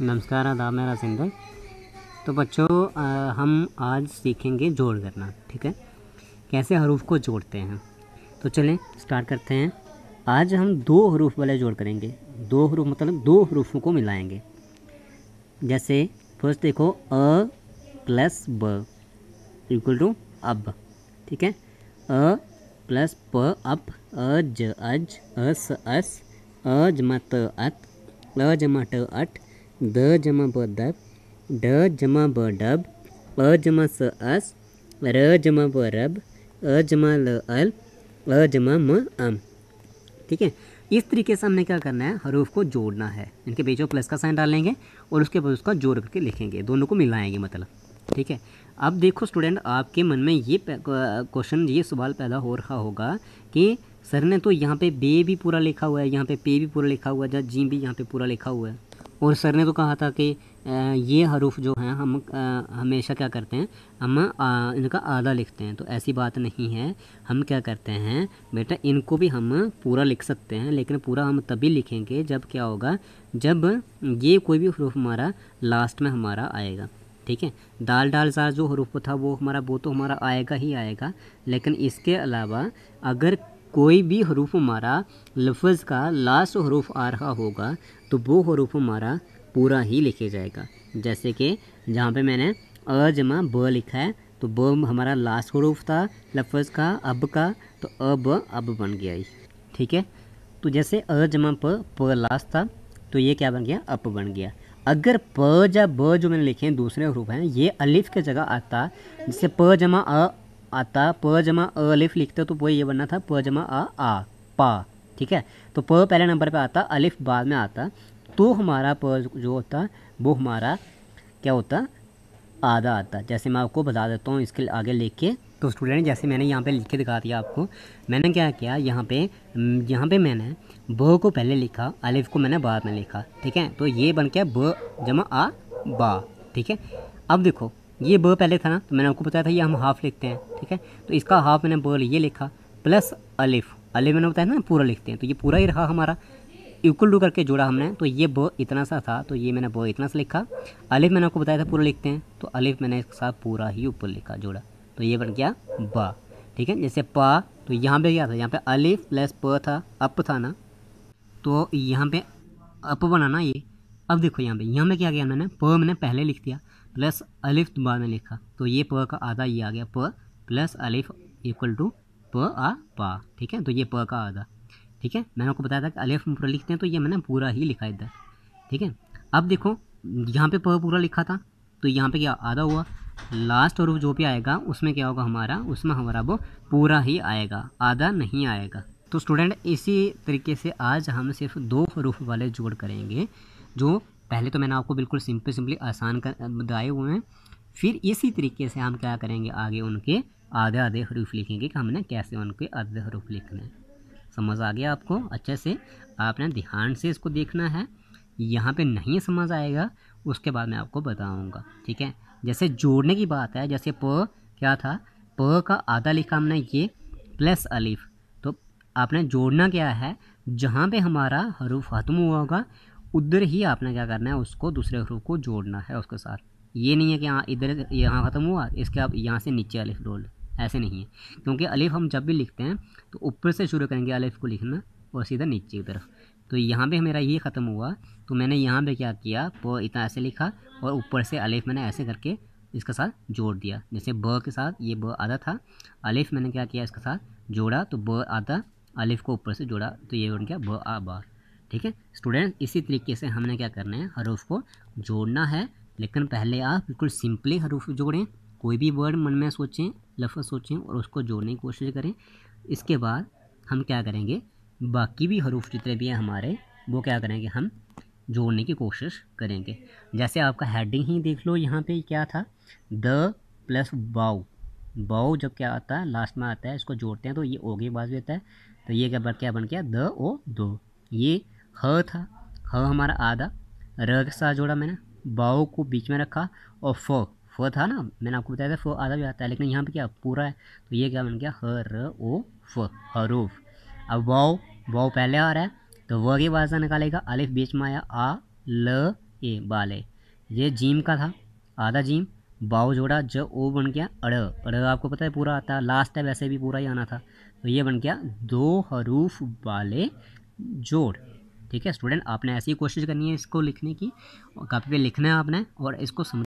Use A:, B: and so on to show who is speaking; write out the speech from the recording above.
A: नमस्कार आदाब मेरा सिंधल तो बच्चों हम आज सीखेंगे जोड़ करना ठीक है कैसे हरूफ को जोड़ते हैं तो चलें स्टार्ट करते हैं आज हम दो हरूफ वाले जोड़ करेंगे दो हरूफ मतलब दो हरूफों को मिलाएंगे जैसे फर्स्ट देखो अ प्लस ब इक्वल टू अब ठीक है अ प्लस प अप अज अज अस अस अज मत अत अज मत अट द जमा ब दब ड जमा ब डब अ जमा स अस र जमा ब रब अ जमा ल अल अ जमा म अम ठीक है इस तरीके से हमने क्या करना है हरूफ को जोड़ना है इनके बीचों प्लस का साइन डालेंगे और उसके बाद उसका जोड़ करके लिखेंगे दोनों को मिलाएंगे मतलब ठीक है अब देखो स्टूडेंट आपके मन में ये क्वेश्चन ये सवाल पैदा हो रहा होगा कि सर ने तो यहाँ पे बे भी पूरा लिखा हुआ है यहाँ पे पे भी पूरा लिखा हुआ है जहाँ जी भी यहाँ पे पूरा लिखा हुआ है और सर ने तो कहा था कि ये हरूफ जो हैं हम हमेशा क्या करते हैं हम इनका आधा लिखते हैं तो ऐसी बात नहीं है हम क्या करते हैं बेटा इनको भी हम पूरा लिख सकते हैं लेकिन पूरा हम तभी लिखेंगे जब क्या होगा जब ये कोई भी हरूफ हमारा लास्ट में हमारा आएगा ठीक है दाल डाल सा जो हरूफ था वो हमारा वो तो हमारा आएगा ही आएगा लेकिन इसके अलावा अगर कोई भी हरूफ हमारा लफज का लास्ट हरूफ आ रहा होगा तो वो हरूफ हमारा पूरा ही लिखे जाएगा जैसे कि जहाँ पे मैंने अ जमा ब लिखा है तो ब हमारा लास्ट हरूफ था लफज का अब का तो अब अब बन गया ही ठीक है तो जैसे अ जमा प प लास्ट था तो ये क्या बन गया अप बन गया अगर प या ब जो मैंने लिखे हैं दूसरे हरूफ हैं ये अलिफ की जगह आता जैसे प जमा अ आता प जमा अ अलिफ लिखते हो तो वो ये बनना था प जमा अ आ पा ठीक है तो प पहले नंबर पे आता अलिफ बाद में आता तो हमारा प जो होता वो हमारा क्या होता आधा आता जैसे मैं आपको बता देता हूँ इसके आगे लिख के तो स्टूडेंट जैसे मैंने यहाँ पे लिख के दिखा दिया आपको मैंने क्या किया यहाँ पे यहाँ पे मैंने ब को पहले लिखा अलिफ को मैंने बाद में लिखा ठीक है तो ये बन गया ब जमा आ बा ठीक है अब देखो ये ब पहले था ना तो मैंने आपको बताया था ये हम हाफ़ लिखते हैं ठीक है तो इसका हाफ मैंने ब ये लिखा प्लस अलिफ अलिफ मैंने बताया ना पूरा लिखते हैं तो ये पूरा ही रहा हमारा इक्वल टू करके जोड़ा हमने तो ये ब इतना सा था तो ये मैंने ब इतना सा लिखा अलिफ मैंने आपको बताया था पूरा लिखते हैं तो अलिफ मैंने इसके साथ पूरा ही ऊपर लिखा जोड़ा तो ये बन गया ब ठीक है जैसे पा तो यहाँ पे क्या था यहाँ पे अलिफ प्लस प था अप था ना तो यहाँ पे अप बना ना ये अब देखो यहाँ पे यहाँ पे क्या किया मैंने प मैंने पहले लिख दिया प्लस अलिफ दोबारा में लिखा तो ये प का आधा ये आ गया प प्लस अलिफ इक्वल टू प आ पा ठीक है तो ये प का आधा ठीक है मैंने आपको बताया था कि अलिफ में पूरा लिखते हैं तो ये मैंने पूरा ही लिखा इधर ठीक है अब देखो यहाँ पे प पूरा लिखा था तो यहाँ पे क्या आधा हुआ लास्ट और जो भी आएगा उसमें क्या होगा हमारा उसमें हमारा वो पूरा ही आएगा आधा नहीं आएगा तो स्टूडेंट इसी तरीके से आज हम सिर्फ दो हरूफ वाले जोड़ करेंगे जो पहले तो मैंने आपको बिल्कुल सिंपल सिंपली आसान कर बताए हुए हैं फिर इसी तरीके से हम क्या करेंगे आगे उनके आधे आधे हरूफ लिखेंगे कि हमने कैसे उनके आधे हरूफ लिखने हैं समझ आ गया आपको अच्छे से आपने ध्यान से इसको देखना है यहाँ पे नहीं समझ आएगा उसके बाद मैं आपको बताऊँगा ठीक है जैसे जोड़ने की बात है जैसे प क्या था प का आधा लिखा हमने ये प्लस अलिफ तो आपने जोड़ना क्या है जहाँ पे हमारा हरूफ ख़त्म हुआ होगा उधर ही आपने क्या करना है उसको दूसरे हरूफ को जोड़ना है उसके साथ ये नहीं है कि हाँ इधर यहाँ ख़त्म हुआ इसके आप यहाँ से नीचे अलिफ डोल ऐसे नहीं है क्योंकि अलिफ हम जब भी लिखते हैं तो ऊपर से शुरू करेंगे अलिफ को लिखना और सीधा नीचे की तरफ तो यहाँ पे मेरा ये ख़त्म हुआ तो मैंने यहाँ पे क्या किया वो इतना ऐसे लिखा और ऊपर से अलिफ मैंने ऐसे करके इसके साथ जोड़ दिया जैसे ब के साथ ये ब आधा था अलिफ मैंने क्या किया इसके साथ जोड़ा तो ब आधा अलिफ को ऊपर से जोड़ा तो ये बन गया ब आ बार ठीक है स्टूडेंट इसी तरीके से हमने क्या करना है हरूफ को जोड़ना है लेकिन पहले आप बिल्कुल सिंपली हरूफ जोड़ें कोई भी वर्ड मन में सोचें लफ्ज़ सोचें और उसको जोड़ने की कोशिश करें इसके बाद हम क्या करेंगे बाकी भी हरूफ जितने भी हैं हमारे वो क्या करेंगे हम जोड़ने की कोशिश करेंगे जैसे आपका हेडिंग ही देख लो यहाँ पे क्या था द प्लस बाउ बाउ जब क्या आता है लास्ट में आता है इसको जोड़ते हैं तो ये ओ के बाद देता है तो ये क्या बन क्या बन गया द ओ दो ये ह था ह हमारा आधा र के साथ जोड़ा मैंने बाओ को बीच में रखा और फ फ था ना मैंने आपको बताया था फ आधा भी आता है लेकिन यहाँ पे क्या पूरा है तो ये क्या बन गया ह र ओ फ हरूफ अब वाओ वाओ पहले आ रहा है तो व की भाषा निकालेगा अलिफ बीच में आया आ ल ए बाले ये जीम का था आधा जीम बाओ जोड़ा ज ओ बन गया अड़ अड़ आपको पता है पूरा आता है लास्ट है वैसे भी पूरा ही आना था तो ये बन गया दो हरूफ वाले जोड़ ठीक है स्टूडेंट आपने ऐसी कोशिश करनी है इसको लिखने की कॉपी पे लिखना है आपने और इसको समझ